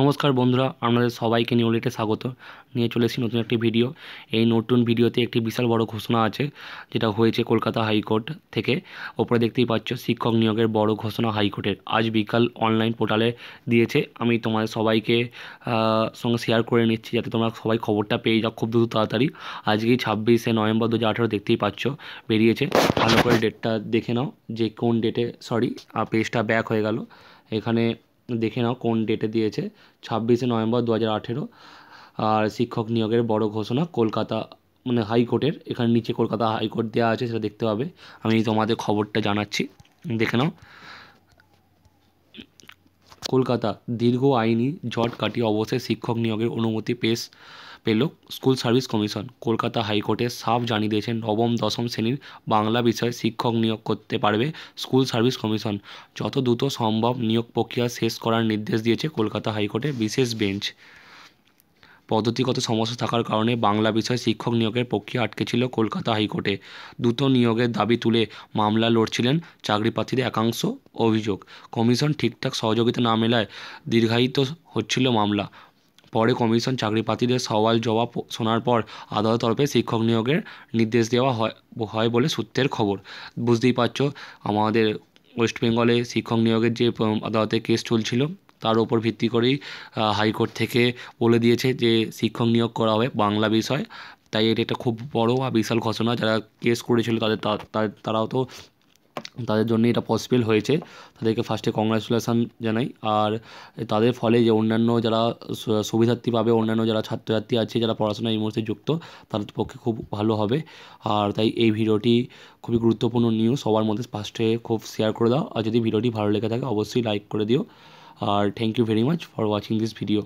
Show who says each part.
Speaker 1: নমস্কার বন্ধুরা আপনাদের সবাইকে নিউলিটে স্বাগত নিয়ে চলে এসেছি নতুন একটি ভিডিও এই নতুন ভিডিওতে একটি বিশাল বড় ঘোষণা আছে যেটা হয়েছে কলকাতা হাইকোর্ট থেকে ওপরে দেখতেই পাচ্ছ শিক্ষক নিয়োগের বড় ঘোষণা হাইকোর্টের আজ বিকাল অনলাইন পোর্টালে দিয়েছে আমি তোমাদের সবাইকে সঙ্গে শেয়ার করে নিচ্ছি যাতে তোমরা সবাই খবরটা পেয়ে যাও খুব দ্রুত তাড়াতাড়ি আজকেই ছাব্বিশে নভেম্বর দু হাজার দেখতেই পাচ্ছ বেরিয়েছে ভালো করে ডেটটা দেখে নাও যে কোন ডেটে সরি পেজটা ব্যাক হয়ে গেল এখানে দেখে নাও কোন ডেটে দিয়েছে ছাব্বিশে নভেম্বর দু হাজার আঠেরো আর শিক্ষক নিয়োগের বড় ঘোষণা কলকাতা মানে হাইকোর্টের এখানে নিচে কলকাতা হাইকোর্ট দেওয়া আছে সেটা দেখতে পাবে আমি তোমাদের খবরটা জানাচ্ছি দেখে নাও কলকাতা দীর্ঘ আইনি জট কাটিয়ে অবশ্যই শিক্ষক নিয়োগের অনুমতি পেশ পেল স্কুল সার্ভিস কমিশন কলকাতা হাইকোর্টে সাফ জানিয়ে দিয়েছেন নবম দশম শ্রেণীর বাংলা বিষয়ে শিক্ষক নিয়োগ করতে পারবে স্কুল সার্ভিস কমিশন যত দ্রুত সম্ভব নিয়োগ প্রক্রিয়া শেষ করার নির্দেশ দিয়েছে কলকাতা হাইকোর্টে বিশেষ বেঞ্চ পদ্ধতিগত সমস্যা থাকার কারণে বাংলা বিষয়ে শিক্ষক নিয়োগের প্রক্রিয়া আটকে ছিল কলকাতা হাইকোর্টে দ্রুত নিয়োগের দাবি তুলে মামলা লড়ছিলেন চাকরিপ্রার্থীদের একাংশ অভিযোগ কমিশন ঠিকঠাক সহযোগিতা না মেলায় দীর্ঘায়িত হচ্ছিল মামলা পরে কমিশন চাকরি প্রার্থীদের সওয়াল জবাব শোনার পর আদালত তরফে শিক্ষক নিয়োগের নির্দেশ দেওয়া হয় বলে সূত্রের খবর বুঝতেই পারছো আমাদের ওয়েস্ট বেঙ্গলে শিক্ষক নিয়োগের যে আদালতে কেস চলছিল তার ওপর ভিত্তি করেই হাইকোর্ট থেকে বলে দিয়েছে যে শিক্ষক নিয়োগ করা হবে বাংলা বিষয় তাই এটা একটা খুব বড় বা বিশাল ঘোষণা যারা কেস করেছিল তাদের তারাও তো তাদের জন্য এটা পসিবল হয়েছে তাদেরকে ফার্স্টে কংগ্রাচুলেশান জানাই আর তাদের ফলে যে অন্যান্য যারা সুবিধার্থী পাবে অন্যান্য যারা ছাত্রছাত্রী আছে যারা পড়াশোনা এই মুহূর্তে যুক্ত তাদের পক্ষে খুব ভালো হবে আর তাই এই ভিডিওটি খুবই গুরুত্বপূর্ণ নিউজ সবার মধ্যে ফার্স্টে খুব শেয়ার করে দাও আর যদি ভিডিওটি ভালো লেগে থাকে অবশ্যই লাইক করে দিও আর thank you very much for watching this video